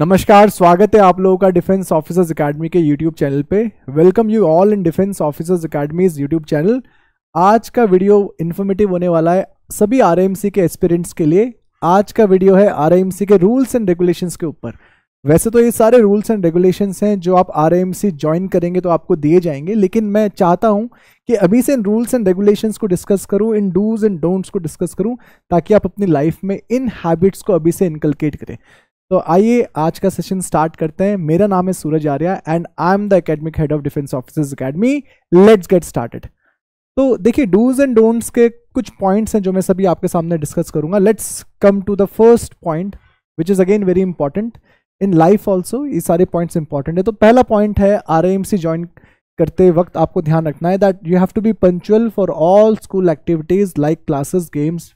नमस्कार स्वागत है आप लोगों का डिफेंस ऑफिसर्स एकेडमी के यूट्यूब चैनल पे welcome you all in defence officers academies YouTube channel आज का वीडियो इन्फॉर्मेटिव होने वाला है सभी आर के एक्सपीरियंट्स के लिए आज का वीडियो है आर के रूल्स एंड रेगुलेशंस के ऊपर वैसे तो ये सारे रूल्स एंड रेगुलेशंस हैं जो आप आर ज्वाइन करेंगे तो आपको दिए जाएंगे लेकिन मैं चाहता हूँ कि अभी से इन रूल्स एंड रेगुलेशंस को डिस्कस करूँ इन डूज एंड डोंट्स को डिस्कस करूँ ताकि आप अपनी लाइफ में इन हैबिट्स को अभी से इनकलकेट करें तो आइए आज का सेशन स्टार्ट करते हैं मेरा नाम है Suraj Arya and I am the academic head of defence officers academy let's get started तो देखिए डूज एंड डोंट्स के कुछ पॉइंट्स हैं जो मैं सभी आपके सामने डिस्कस करूंगा let's come to the first point which is again very important in life also ये सारे पॉइंट्स इंपॉर्टेंट है तो पहला पॉइंट है आर ज्वाइन करते वक्त आपको ध्यान रखना है that you have to be punctual for all school activities like classes games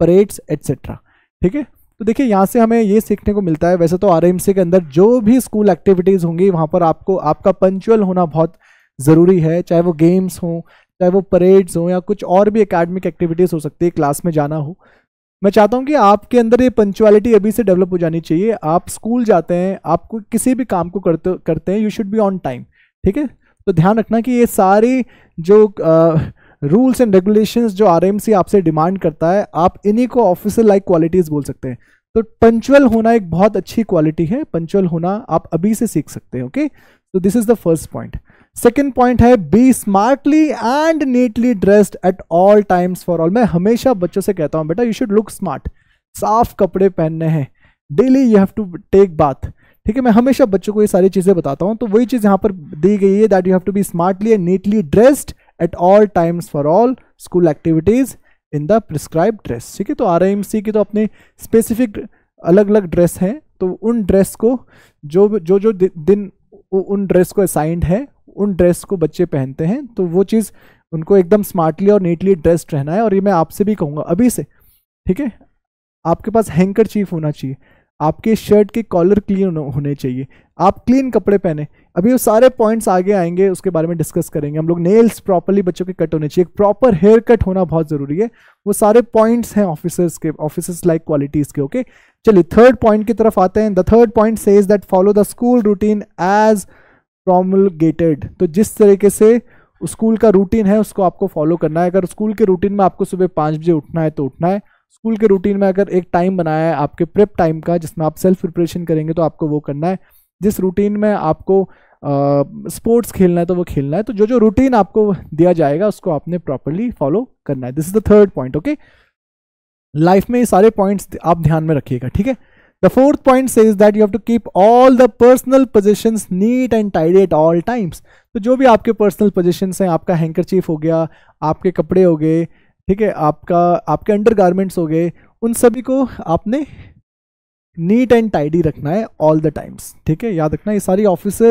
parades etcetera ठीक है तो देखिए यहाँ से हमें ये सीखने को मिलता है वैसे तो आर के अंदर जो भी स्कूल एक्टिविटीज़ होंगी वहाँ पर आपको आपका पंचुअल होना बहुत ज़रूरी है चाहे वो गेम्स हों चाहे वो परेड्स हों या कुछ और भी अकेडमिक एक्टिविटीज़ हो सकती है क्लास में जाना हो मैं चाहता हूँ कि आपके अंदर ये पंचुअलिटी अभी से डेवलप हो जानी चाहिए आप स्कूल जाते हैं आपको किसी भी काम को करते करते हैं you should be on time ठीक है तो ध्यान रखना कि ये सारी जो आ, रूल्स एंड रेगुलेशंस जो आरएमसी आपसे डिमांड करता है आप इन्हीं को ऑफिसर लाइक क्वालिटीज बोल सकते हैं तो पंचुअल होना एक बहुत अच्छी क्वालिटी है पंचुअल होना आप अभी से सीख सकते हैं ओके तो this is the first point second point है be smartly and neatly dressed at all times for all मैं हमेशा बच्चों से कहता हूँ बेटा यू शुड लुक स्मार्ट साफ कपड़े पहनने हैं daily you have to take bath ठीक है मैं हमेशा बच्चों को ये सारी चीज़ें बताता हूँ तो वही चीज़ यहाँ पर दी गई है that you have to be smartly and neatly dressed at all times for all school activities in the prescribe dress ठीक है तो आर की तो अपने स्पेसिफिक अलग अलग ड्रेस हैं तो उन ड्रेस को जो जो जो दिन उन ड्रेस को असाइंड है उन ड्रेस को बच्चे पहनते हैं तो वो चीज़ उनको एकदम स्मार्टली और नीटली ड्रेस्ड रहना है और ये मैं आपसे भी कहूँगा अभी से ठीक है आपके पास हैंकर चीफ होना चाहिए आपके शर्ट के कॉलर क्लीन होने चाहिए आप क्लीन कपड़े पहने अभी वो सारे पॉइंट्स आगे आएंगे उसके बारे में डिस्कस करेंगे हम लोग नेल्स प्रॉपरली बच्चों के कट होने चाहिए एक प्रॉपर हेयर कट होना बहुत ज़रूरी है वो सारे पॉइंट्स हैं ऑफिसर्स के ऑफिसर्स लाइक क्वालिटीज़ के ओके चलिए थर्ड पॉइंट की तरफ आते हैं द थर्ड पॉइंट से is that follow the school routine as promulgated तो जिस तरीके से स्कूल का रूटीन है उसको आपको फॉलो करना है अगर स्कूल के रूटीन में आपको सुबह पाँच बजे उठना है तो उठना है स्कूल के रूटीन में अगर एक टाइम बनाया है आपके प्रेप टाइम का जिसमें आप सेल्फ प्रिपरेशन करेंगे तो आपको वो करना है जिस रूटीन में आपको स्पोर्ट्स uh, खेलना है तो वो खेलना है तो जो जो रूटीन आपको दिया जाएगा उसको आपने प्रॉपरली फॉलो करना है this is the third point okay life में ये सारे पॉइंट्स आप ध्यान में रखिएगा ठीक है the fourth point says that you have to keep all the personal position neat and tidy at all times तो जो भी आपके पर्सनल पोजिशन हैं आपका हैंकर हो गया आपके कपड़े हो गए ठीक है आपका आपके अंडर हो गए उन सभी को आपने नीट एंड टाइडी रखना है ऑल द टाइम्स ठीक है याद रखना ये सारी ऑफिस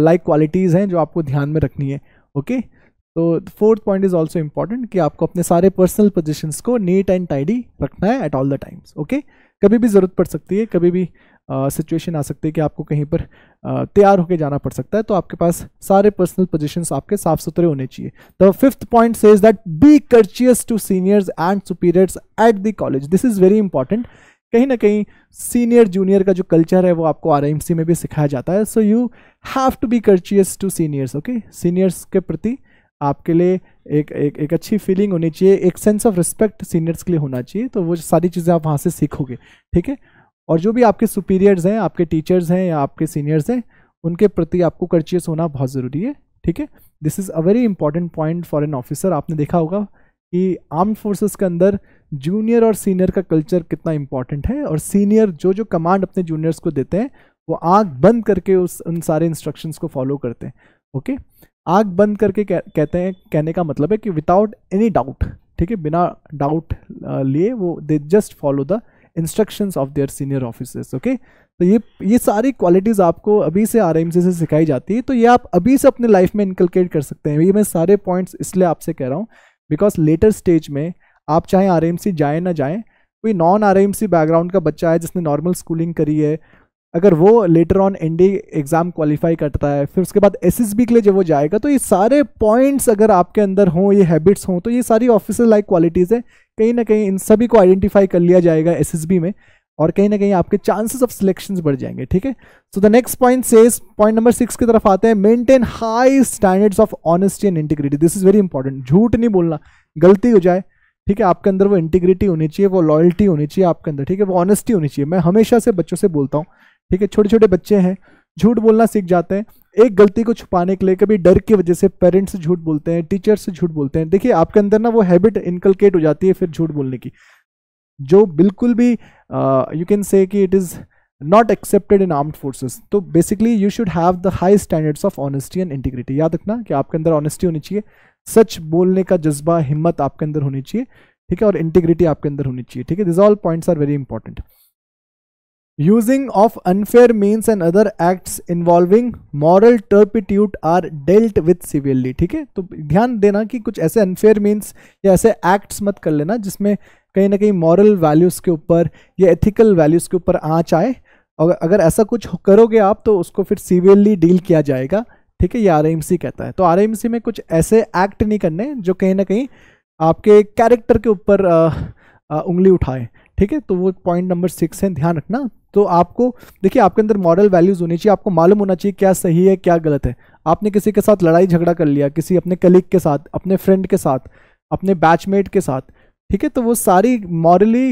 लाइक क्वालिटीज़ हैं जो आपको ध्यान में रखनी है ओके तो fourth point is also important कि आपको अपने सारे पर्सनल पोजिशंस को नीट एंड टाइडी रखना है at all the times okay कभी भी ज़रूरत पड़ सकती है कभी भी सिचुएशन uh, आ सकती है कि आपको कहीं पर uh, तैयार होकर जाना पड़ सकता है तो आपके पास सारे पर्सनल पोजिशन आपके साफ सुथरे होने चाहिए the fifth point says that be courteous to seniors and superiors at the college this is very important कहीं ना कहीं सीनियर जूनियर का जो कल्चर है वो आपको आर में भी सिखाया जाता है so you have to be courteous to seniors okay seniors के प्रति आपके लिए एक एक एक अच्छी फीलिंग होनी चाहिए एक सेंस ऑफ रिस्पेक्ट सीनियर्स के लिए होना चाहिए तो वो सारी चीज़ें आप वहाँ से सीखोगे ठीक है और जो भी आपके सुपीरियर्स हैं आपके टीचर्स हैं या आपके सीनियर्स हैं उनके प्रति आपको कर्चियस होना बहुत ज़रूरी है ठीक है this is a very important point for an officer आपने देखा होगा कि आर्म्ड फोर्सेस के अंदर जूनियर और सीनियर का कल्चर कितना इंपॉर्टेंट है और सीनियर जो जो कमांड अपने जूनियर्स को देते हैं वो आँख बंद करके उस उन सारे इंस्ट्रक्शंस को फॉलो करते हैं ओके आँख बंद करके कह, कहते हैं कहने का मतलब है कि विदाउट एनी डाउट ठीक है बिना डाउट लिए वो they just follow the instructions of their senior officers okay तो ये ये सारी क्वालिटीज़ आपको अभी से आर से सिखाई जाती है तो ये आप अभी से अपने लाइफ में इंकलकेट कर सकते हैं ये मैं सारे पॉइंट्स इसलिए आपसे कह रहा हूँ बिकॉज लेटर स्टेज में आप चाहे आर एम सी जाएँ ना जाए कोई non R M C background का बच्चा है जिसने नॉर्मल स्कूलिंग करी है अगर वो later on N D exam qualify करता है फिर उसके बाद एस एस बी के लिए जब वो जाएगा तो ये सारे पॉइंट्स अगर आपके अंदर हों ये हैबिट्स हों तो ये सारी ऑफिसर लाइक क्वालिटीज़ हैं कहीं ना कहीं इन सभी को आइडेंटिफाई कर लिया जाएगा एस एस बी में और कहीं ना कहीं आपके चांसेस ऑफ सिलेक्शन बढ़ जाएंगे ठीक है so the next point says point number six की तरफ आते हैं maintain high standards of honesty and integrity this is very important झूठ नहीं बोलना गलती हो जाए ठीक है आपके अंदर वो इंटीग्रिटी होनी चाहिए वो लॉयल्टी होनी चाहिए आपके अंदर ठीक है वो ऑनेस्टी होनी चाहिए मैं हमेशा से बच्चों से बोलता हूँ ठीक है छोटे छोटे बच्चे हैं झूठ बोलना सीख जाते हैं एक गलती को छुपाने के लिए कभी डर की वजह से पेरेंट्स झूठ बोलते हैं टीचर्स से झूठ बोलते हैं देखिए आपके अंदर ना वो हैबिट इनकलकेट हो जाती है फिर झूठ बोलने की जो बिल्कुल भी यू कैन से कि it is not accepted in armed forces तो basically you should have the high standards of honesty and integrity याद रखना कि आपके अंदर ऑनेस्टी होनी चाहिए सच बोलने का जज्बा हिम्मत आपके अंदर होनी चाहिए ठीक है और इंटीग्रिटी आपके अंदर होनी चाहिए ठीक है this all points are very important using of unfair means and other act involving moral turpitude are dealt with severely ठीक है तो ध्यान देना कि कुछ ऐसे अनफेयर मीन्स या ऐसे एक्ट्स मत कर लेना जिसमें कहीं ना कहीं मॉरल वैल्यूज के ऊपर या एथिकल वैल्यूज के ऊपर आँच आए और अगर ऐसा कुछ करोगे आप तो उसको फिर सीवियरली डील किया जाएगा ठीक है ये आर कहता है तो आर में कुछ ऐसे एक्ट नहीं करने जो कहीं ना कहीं आपके कैरेक्टर के ऊपर उंगली उठाए ठीक है तो वो पॉइंट नंबर सिक्स है ध्यान रखना तो आपको देखिए आपके अंदर मॉरल वैल्यूज़ होनी चाहिए आपको मालूम होना चाहिए क्या सही है क्या गलत है आपने किसी के साथ लड़ाई झगड़ा कर लिया किसी अपने कलीग के साथ अपने फ्रेंड के साथ अपने बैचमेट के साथ ठीक है तो वो सारी मॉरली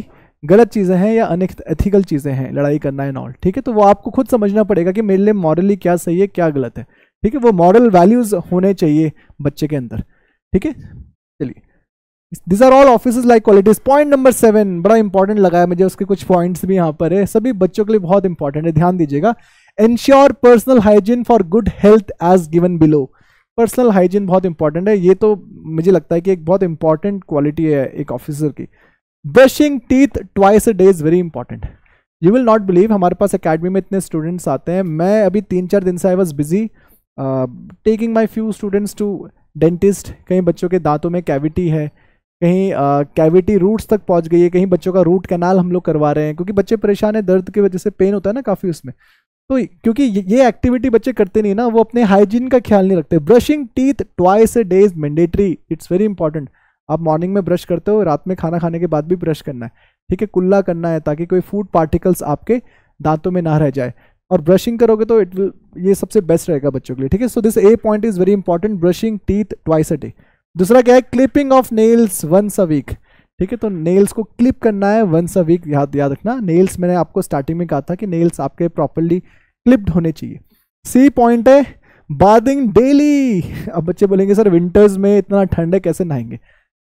गलत चीज़ें हैं या अनएथिकल चीज़ें हैं लड़ाई करना एंड ऑल ठीक है तो वो आपको खुद समझना पड़ेगा कि मेरे लिए मॉरली क्या सही है क्या गलत है ठीक है वो मॉरल वैल्यूज होने चाहिए बच्चे के अंदर ठीक है चलिए this are all office like qualities point number seven बड़ा इंपॉर्टेंट लगा है मुझे उसके कुछ पॉइंट्स भी यहाँ पर है सभी बच्चों के लिए बहुत इंपॉर्टेंट है ध्यान दीजिएगा ensure personal hygiene for good health as given below personal hygiene बहुत इंपॉर्टेंट है ये तो मुझे लगता है कि एक बहुत इंपॉर्टेंट क्वालिटी है एक ऑफिसर की brushing teeth twice a day is very important you will not believe हमारे पास अकेडमी में इतने स्टूडेंट्स आते हैं मैं अभी तीन चार दिन से I was busy taking my few students to dentist कहीं बच्चों के दांतों में कैविटी है कहीं कैविटी रूट्स तक पहुंच गई है कहीं बच्चों का रूट कैनाल हम लोग करवा रहे हैं क्योंकि बच्चे परेशान हैं दर्द की वजह से पेन होता है ना काफ़ी उसमें तो क्योंकि ये एक्टिविटी बच्चे करते नहीं ना वो अपने हाइजीन का ख्याल नहीं रखते brushing teeth twice a day is mandatory it's very important आप मॉर्निंग में ब्रश करते हो रात में खाना खाने के बाद भी ब्रश करना है ठीक है कुल्ला करना है ताकि कोई फूड पार्टिकल्स आपके दांतों में ना रह जाए और ब्रशिंग करोगे तो इट विल ये सबसे बेस्ट रहेगा बच्चों के लिए ठीक है so this a point is very important brushing teeth twice a day दूसरा क्या है clipping of nails once a week ठीक है तो नेल्स को क्लिप करना है वंस अ वीक याद याद रखना नेल्स मैंने आपको स्टार्टिंग में कहा था कि नेल्स आपके प्रॉपरली क्लिप्ड होने चाहिए सी पॉइंट है बादिंग डेली अब बच्चे बोलेंगे सर विंटर्स में इतना ठंड है कैसे नहाएंगे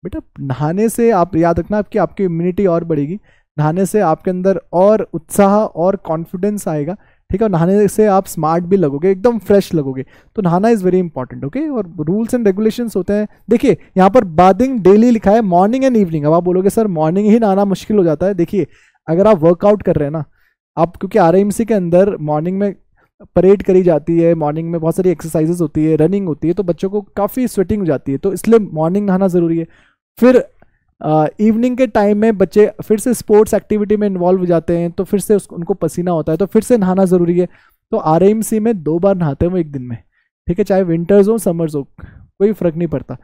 बेटा नहाने से आप याद रखना आपकी आपकी इम्यूनिटी और बढ़ेगी नहाने से आपके अंदर और उत्साह और कॉन्फिडेंस आएगा ठीक है नहाने से आप स्मार्ट भी लगोगे एकदम फ्रेश लगोगे तो नहाना इज़ वेरी इंपॉर्टेंट ओके और रूल्स एंड रेगुलेशंस होते हैं देखिए यहाँ पर बादिंग डेली लिखा है मॉर्निंग एंड इवनिंग अब आप बोलोगे सर मॉर्निंग ही नहाना मुश्किल हो जाता है देखिए अगर आप वर्कआउट कर रहे हैं ना आप क्योंकि आर के अंदर मॉर्निंग में परेड करी जाती है मॉर्निंग में बहुत सारी एक्सरसाइजेज होती है रनिंग होती है तो बच्चों को काफ़ी स्वेटिंग हो जाती है तो इसलिए मॉर्निंग नहाना ज़रूरी है फिर इवनिंग के टाइम में बच्चे फिर से स्पोर्ट्स एक्टिविटी में इन्वॉल्व हो जाते हैं तो फिर से उनको पसीना होता है तो फिर से नहाना ज़रूरी है तो आर में दो बार नहाते हो एक दिन में ठीक है चाहे विंटर्स हो समर्स हो कोई फ़र्क नहीं पड़ता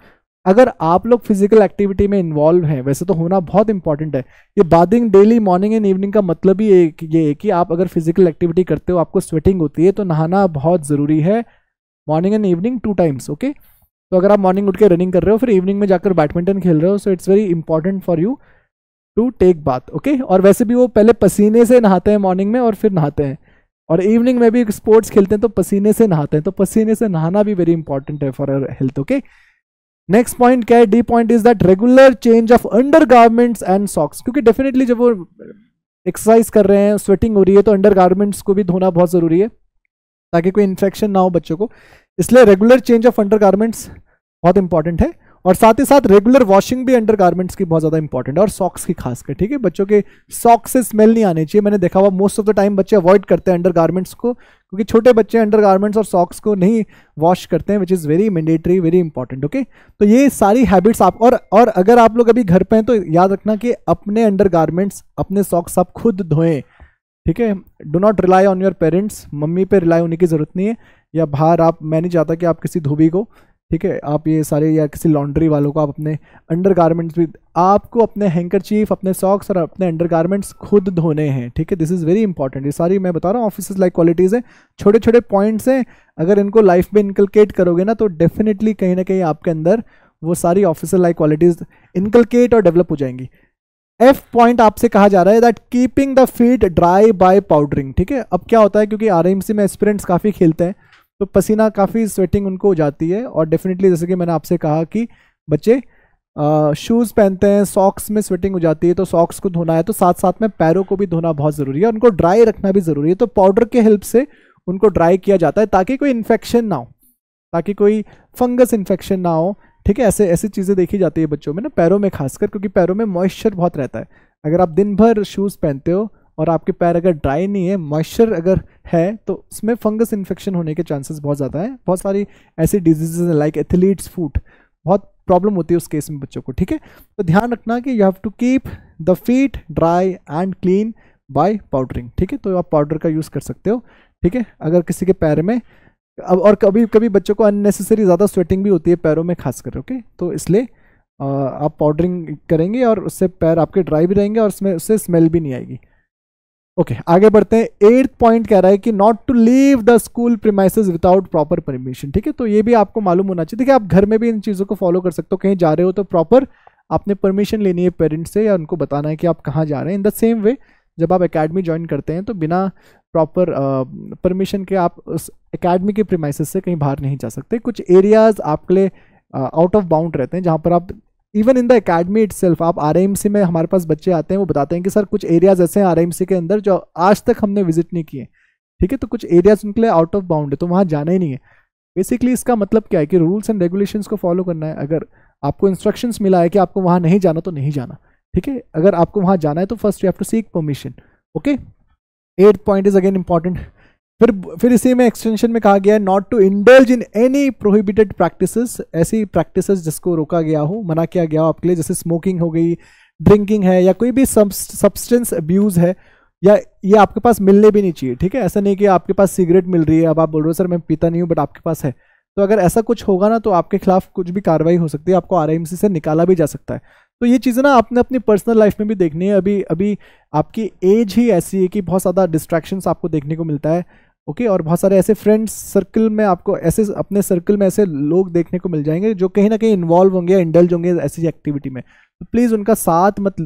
अगर आप लोग फिजिकल एक्टिविटी में इन्वॉल्व हैं वैसे तो होना बहुत इंपॉर्टेंट है ये bathing daily morning and evening का मतलब ही एक ये है कि आप अगर फिजिकल एक्टिविटी करते हो आपको स्वेटिंग होती है तो नहाना बहुत ज़रूरी है morning and evening two times okay तो अगर आप मॉर्निंग उठ के रनिंग कर रहे हो फिर इवनिंग में जाकर बैडमिंटन खेल रहे हो so it's very important for you to take bath okay और वैसे भी वो पहले पसीने से नहाते हैं मॉर्निंग में और फिर नहाते हैं और इवनिंग में भी स्पोर्ट्स खेलते हैं तो पसीने से नहाते हैं तो पसीने से नहाना भी वेरी इंपॉर्टेंट है for our health okay next point क्या है D point is that regular change of under garments and socks क्योंकि डेफिनेटली जब वो एक्सरसाइज कर रहे हैं स्वेटिंग हो रही है तो अंडर गारमेंट्स को भी धोना बहुत ज़रूरी है ताकि कोई इन्फेक्शन ना हो बच्चों को इसलिए रेगुलर चेंज ऑफ अंडर बहुत इंपॉर्टेंट है और साथ ही साथ रेगुलर वॉशिंग भी अंडर गारमेंट्स की बहुत ज़्यादा इंपॉर्टेंट है और सॉक्स की खास कर ठीक है बच्चों के सॉक्स से स्मेल नहीं आने चाहिए मैंने देखा हुआ मोस्ट ऑफ द टाइम बच्चे अवॉइड करते हैं अंडर गारमेंट्स को क्योंकि छोटे बच्चे अंडर गारमेंट्स और सॉक्स को नहीं वॉश करते हैं which is very mandatory very important okay तो ये सारी हैबिट्स आप और और अगर आप लोग अभी घर पर हैं तो याद रखना कि अपने अंडर गारमेंट्स अपने सॉक्स आप खुद धोएं ठीक है do not rely on your parents मम्मी पे रिलाई होने की ज़रूरत नहीं है या बाहर आप मैं नहीं चाहता कि आप किसी धोबी को ठीक है आप ये सारे या किसी लॉन्ड्री वालों को आप अपने अंडर गारमेंट्स भी आपको अपने हैंकर चीफ अपने सॉक्स और अपने अंडर गारमेंट्स खुद धोने हैं ठीक है दिस इज़ वेरी इंपॉर्टेंट ये सारी मैं बता रहा हूँ ऑफिस लाइक क्वालिटीज़ हैं छोटे छोटे पॉइंट्स हैं अगर इनको लाइफ में इंकलकेट करोगे ना तो डेफिनेटली कहीं ना कहीं आपके अंदर वो सारी ऑफिसर लाइक क्वालिटीज़ इंकलकेट और डेवलप हो जाएंगी एफ पॉइंट आपसे कहा जा रहा है that keeping the feet dry by powdering ठीक है अब क्या होता है क्योंकि आर में एक्सपीरियंट्स काफ़ी खेलते हैं तो पसीना काफ़ी स्वेटिंग उनको हो जाती है और डेफिनेटली जैसे कि मैंने आपसे कहा कि बच्चे शूज़ पहनते हैं सॉक्स में स्वेटिंग हो जाती है तो सॉक्स को धोना है तो साथ साथ में पैरों को भी धोना बहुत ज़रूरी है उनको ड्राई रखना भी ज़रूरी है तो पाउडर के हेल्प से उनको ड्राई किया जाता है ताकि कोई इन्फेक्शन ना हो ताकि कोई फंगस इन्फेक्शन ना हो ठीक है ऐसे ऐसी चीज़ें देखी जाती है बच्चों में ना पैरों में खासकर क्योंकि पैरों में मॉइस्चर बहुत रहता है अगर आप दिन भर शूज़ पहनते हो और आपके पैर अगर ड्राई नहीं है मॉइस्चर अगर है तो उसमें फंगस इन्फेक्शन होने के चांसेस बहुत ज़्यादा है बहुत सारी ऐसी डिजीज लाइक एथलीट्स फूट बहुत प्रॉब्लम होती है उस केस में बच्चों को ठीक है तो ध्यान रखना कि you have to keep the feet dry and clean by powdering ठीक है तो आप पाउडर का यूज़ कर सकते हो ठीक है अगर किसी के पैर में अब और कभी कभी बच्चों को अननेसेसरी ज़्यादा स्वेटिंग भी होती है पैरों में खास कर ओके तो इसलिए आप पाउडरिंग करेंगे और उससे पैर आपके ड्राई भी रहेंगे और उसमें उससे स्मेल भी नहीं आएगी ओके okay, आगे बढ़ते हैं एट्थ पॉइंट कह रहा है कि not to leave the school premises without proper permission ठीक है तो ये भी आपको मालूम होना चाहिए देखिए आप घर में भी इन चीज़ों को फॉलो कर सकते हो कहीं जा रहे हो तो प्रॉपर आपने परमिशन लेनी है पेरेंट्स से या उनको बताना है कि आप कहाँ जा रहे हैं इन द सेम वे जब आप अकेडमी ज्वाइन करते हैं तो बिना प्रॉपर परमिशन uh, के आप उस अकेडमी के प्रीमाइस से कहीं बाहर नहीं जा सकते कुछ एरियाज आपके लिए आउट ऑफ बाउंड रहते हैं जहाँ पर आप even in the academy it आप आर में हमारे पास बच्चे आते हैं वो बताते हैं कि सर कुछ एरियाज ऐसे हैं आर के अंदर जो आज तक हमने विजिट नहीं किए ठीक है तो कुछ एरियाज उनके लिए आउट ऑफ बाउंड है तो वहाँ जाना ही नहीं है बेसिकली इसका मतलब क्या है कि रूल्स एंड रेगुलेशंस को फॉलो करना है अगर आपको इंस्ट्रक्शंस मिला है कि आपको वहाँ नहीं जाना तो नहीं जाना ठीक है अगर आपको वहाँ जाना है तो first you have to seek permission okay eight point is again important फिर फिर इसी में एक्सटेंशन में कहा गया है not to indulge in any prohibited practices ऐसी प्रैक्टिसेस जिसको रोका गया हो मना किया गया हो आपके लिए जैसे स्मोकिंग हो गई ड्रिंकिंग है या कोई भी सब्सटेंस अब्यूज़ है या ये आपके पास मिलने भी नहीं चाहिए ठीक है ऐसा नहीं कि आपके पास सिगरेट मिल रही है अब आप बोल रहे हो सर मैं पीता नहीं हूँ बट आपके पास है तो अगर ऐसा कुछ होगा ना तो आपके खिलाफ कुछ भी कार्रवाई हो सकती है आपको आर से निकाला भी जा सकता है तो ये चीज़ें ना आपने अपनी पर्सनल लाइफ में भी देखनी है अभी अभी आपकी एज ही ऐसी है कि बहुत ज़्यादा डिस्ट्रैक्शंस आपको देखने को मिलता है ओके और बहुत सारे ऐसे फ्रेंड्स सर्कल में आपको ऐसे अपने सर्कल में ऐसे लोग देखने को मिल जाएंगे जो कहीं ना कहीं इन्वॉल्व होंगे इंडल्ज होंगे ऐसी एक्टिविटी में तो प्लीज़ उनका साथ मत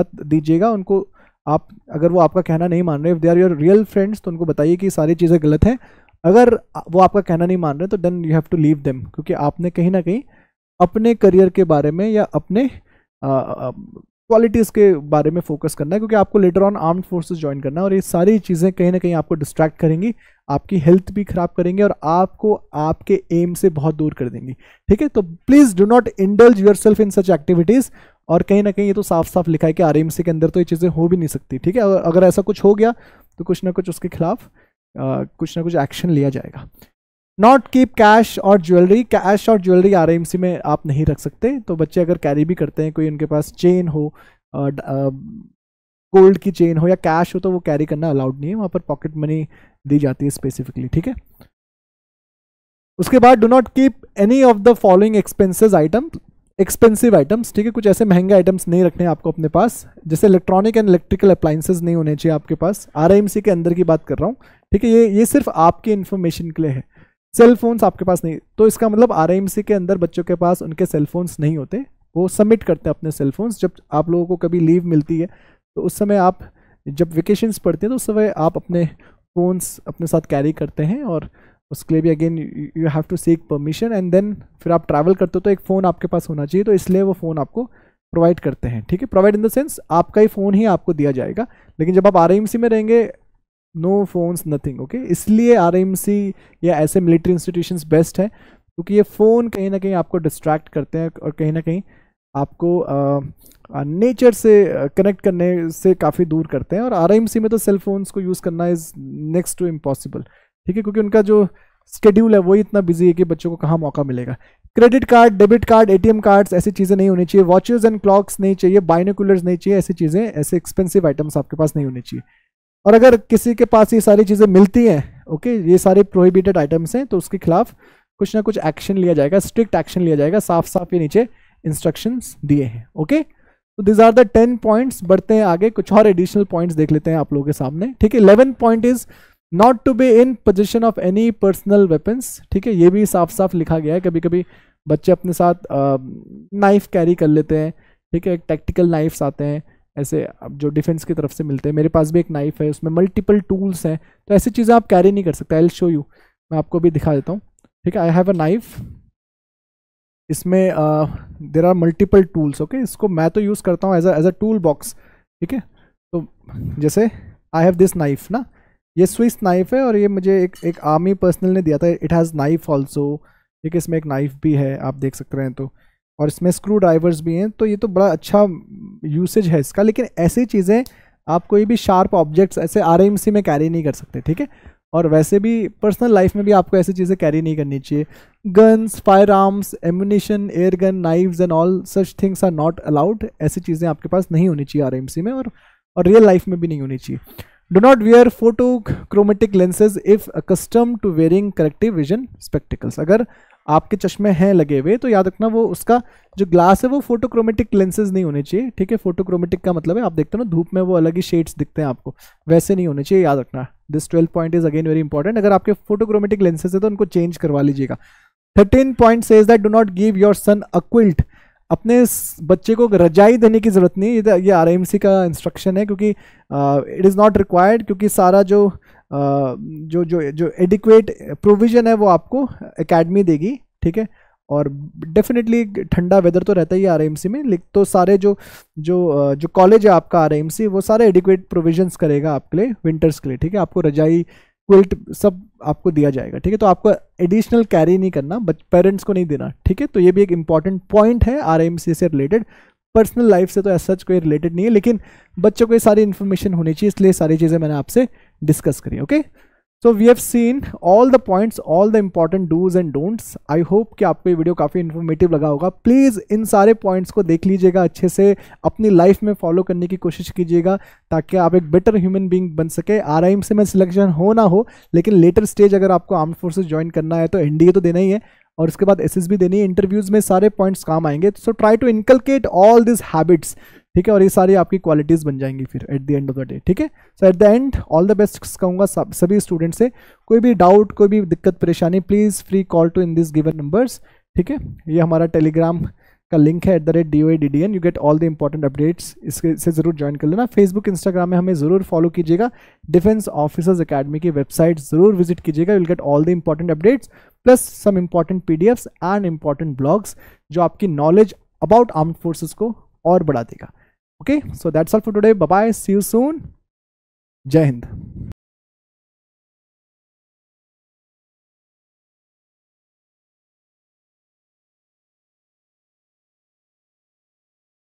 मत दीजिएगा उनको आप अगर वो आपका कहना नहीं मान रहे if they are your real friends तो उनको बताइए कि सारी चीज़ें गलत हैं अगर वो आपका कहना नहीं मान रहे तो then you have to leave them क्योंकि आपने कहीं ना कहीं अपने करियर के बारे में या अपने क्वालिटीज़ के बारे में फोकस करना है क्योंकि आपको later on armed forces join करना है और ये सारी चीज़ें कहीं ना कहीं आपको डिस्ट्रैक्ट करेंगी आपकी हेल्थ भी ख़राब करेंगी और आपको आपके एम से बहुत दूर कर देंगी ठीक है तो please do not indulge yourself in such activities और कहीं ना कहीं ये तो साफ साफ लिखा है कि आर के अंदर तो ये चीज़ें हो भी नहीं सकती ठीक है अगर ऐसा कुछ हो गया तो कुछ ना कुछ उसके खिलाफ कुछ ना कुछ एक्शन लिया जाएगा नॉट कीप कैश और ज्वेलरी कैश और ज्वेलरी आर में आप नहीं रख सकते तो बच्चे अगर कैरी भी करते हैं कोई उनके पास चेन हो गोल्ड की चेन हो या कैश हो तो वो कैरी करना अलाउड नहीं है वहाँ पर पॉकेट मनी दी जाती है स्पेसिफिकली ठीक है उसके बाद do not keep any of the following expensive items expensive items ठीक है कुछ ऐसे महंगे आइटम्स नहीं रखने आपको अपने पास जैसे इलेक्ट्रॉनिक एंड इलेक्ट्रिकल अप्लाइंसेज नहीं होने चाहिए आपके पास आर के अंदर की बात कर रहा हूँ ठीक है ये ये सिर्फ आपकी इन्फॉर्मेशन के लिए है सेल फोन्स आपके पास नहीं तो इसका मतलब आर के अंदर बच्चों के पास उनके सेल फोन्स नहीं होते वो सबमिट करते हैं अपने सेल फोन्स जब आप लोगों को कभी लीव मिलती है तो उस समय आप जब वेकेशंस पढ़ते हैं तो उस समय आप अपने फ़ोन्स अपने साथ कैरी करते हैं और उसके लिए भी again you have to seek permission and then फिर आप ट्रैवल करते हो तो एक फ़ोन आपके पास होना चाहिए तो इसलिए वो फ़ोन आपको प्रोवाइड करते हैं ठीक है प्रोवाइड इन द सेंस आपका ही फ़ोन ही आपको दिया जाएगा लेकिन जब आप आर में रहेंगे नो फोन्स नथिंग ओके इसलिए आरएमसी या ऐसे मिलिट्री इंस्टीट्यूशन बेस्ट है क्योंकि ये फ़ोन कहीं ना कहीं आपको डिस्ट्रैक्ट करते हैं और कहीं ना कहीं आपको नेचर से कनेक्ट करने से काफ़ी दूर करते हैं और आर में तो सेल फोन्स को यूज़ करना इज़ नेक्स्ट टू इम्पॉसिबल ठीक है क्योंकि उनका जो स्केड्यूल है वही इतना बिजी है कि बच्चों को कहाँ मौका मिलेगा credit card debit card ATM cards ऐसी चीज़ें नहीं होनी चाहिए वॉचेज़ एंड क्लॉक्स नहीं चाहिए बाइनोकुलर्स नहीं चाहिए ऐसी चीज़ें ऐसे एक्सपेंसिव आइटम्स आपके पास नहीं होने चाहिए और अगर किसी के पास ये सारी चीज़ें मिलती हैं ओके ये सारे प्रोहिबिटेड आइटम्स हैं तो उसके खिलाफ कुछ ना कुछ एक्शन लिया जाएगा स्ट्रिक्ट एक्शन लिया जाएगा साफ साफ ये नीचे इंस्ट्रक्शंस दिए हैं ओके तो these are the ten points बढ़ते हैं आगे कुछ और एडिशनल पॉइंट्स देख लेते हैं आप लोगों के सामने ठीक है eleven point is not to be in possession of any personal weapons ठीक है ये भी साफ साफ लिखा गया है कभी कभी बच्चे अपने साथ नाइफ कैरी कर लेते हैं ठीक है टैक्टिकल नाइफ्स आते हैं ऐसे अब जो डिफेंस की तरफ से मिलते हैं मेरे पास भी एक नाइफ है उसमें मल्टीपल टूल्स हैं तो ऐसी चीज़ें आप कैरी नहीं कर सकते आई एल शो यू मैं आपको भी दिखा देता हूँ ठीक है आई हैव अ नाइफ इसमें there are multiple tools okay इसको मैं तो यूज़ करता हूँ as as a tool box ठीक है तो जैसे आई हैव दिस नाइफ ना ये स्विस नाइफ है और ये मुझे एक एक आर्मी पर्सनल ने दिया था इट हैज़ नाइफ ऑल्सो ठीक है इसमें एक नाइफ भी है आप देख सकते हैं तो और इसमें स्क्रू ड्राइवर्स भी हैं तो ये तो बड़ा अच्छा यूसेज है इसका लेकिन ऐसी चीज़ें आप कोई भी शार्प ऑब्जेक्ट्स ऐसे आर में कैरी नहीं कर सकते ठीक है और वैसे भी पर्सनल लाइफ में भी आपको ऐसी चीज़ें कैरी नहीं करनी चाहिए guns fire arms ammunition air gun knives and all such things are not allowed ऐसी चीज़ें आपके पास नहीं होनी चाहिए आर में और और रियल लाइफ में भी नहीं होनी चाहिए do wear photochromatic lenses if accustomed to wearing corrective vision spectacles अगर आपके चश्मे हैं लगे हुए तो याद रखना वो उसका जो ग्लास है वो फोटोक्रोमेटिक लेंसेज नहीं होने चाहिए ठीक है फोटोक्रोमेटिक का मतलब है आप देखते हो ना धूप में वो अलग ही शेड्स दिखते हैं आपको वैसे नहीं होने चाहिए याद रखना this twelfth point is again very important अगर आपके फोटोक्रोमेटिक लेंसेज है तो उनको चेंज करवा लीजिएगा thirteen point says that do not give your son a quilt अपने बच्चे को रजाई देने की ज़रूरत नहीं ये आर तो, का इंस्ट्रक्शन है क्योंकि इट इज़ नॉट रिक्वायर्ड क्योंकि सारा जो जो जो जो एडिक्वेट प्रोविज़न है वो आपको एकेडमी देगी ठीक है और डेफिनेटली ठंडा वेदर तो रहता ही आर एम में लेकिन तो सारे जो जो जो कॉलेज है आपका आर वो सारे एडिक्वेट प्रोविजंस करेगा आपके लिए विंटर्स के लिए ठीक है आपको रजाई क्विल्ट सब आपको दिया जाएगा ठीक है तो आपको एडिशनल कैरी नहीं करना बच पेरेंट्स को नहीं देना ठीक है तो ये भी एक इंपॉर्टेंट पॉइंट है आर से रिलेटेड पर्सनल लाइफ से तो ऐसा कोई रिलेटेड नहीं है लेकिन बच्चों को ये सारी इन्फॉर्मेशन होनी चाहिए इसलिए सारी चीज़ें मैंने आपसे डिस्कस करिए okay so we have seen all the points all the important dos and don'ts I hope कि आपको ये वीडियो काफ़ी इन्फॉर्मेटिव लगा होगा प्लीज़ इन सारे पॉइंट्स को देख लीजिएगा अच्छे से अपनी लाइफ में फॉलो करने की कोशिश कीजिएगा ताकि आप एक बेटर ह्यूमन बींग बन सके आर से में सिलेक्शन हो ना हो लेकिन लेटर स्टेज अगर आपको आर्म फोर्सेज ज्वाइन करना है तो एन तो देना ही है और उसके बाद एस देनी है इंटरव्यूज में सारे पॉइंट्स काम आएंगे तो so try to inculcate all this habits ठीक है और ये सारी आपकी क्वालिटीज़ बन जाएंगी फिर at the end of the day ठीक है so at the end all the best कहूँगा सभी स्टूडेंट से कोई भी डाउट कोई भी दिक्कत परेशानी please free call to in this given numbers ठीक है ये हमारा टेलीग्राम का लिंक है at the rate D O D D N you get all the important updates इसके से ज़रूर ज्वाइन कर लेना फेसबुक इंस्टाग्राम में हमें ज़रूर फॉलो कीजिएगा डिफेंस ऑफिसर्स अकेडमी की वेबसाइट ज़रूर विजिट कीजिएगा you get all the important updates plus some important P D Fs and important blogs जो आपकी नॉलेज अबाउट आर्म फोर्सेज को और बढ़ा देगा okay so that's all for today bye see you soon जय हिंद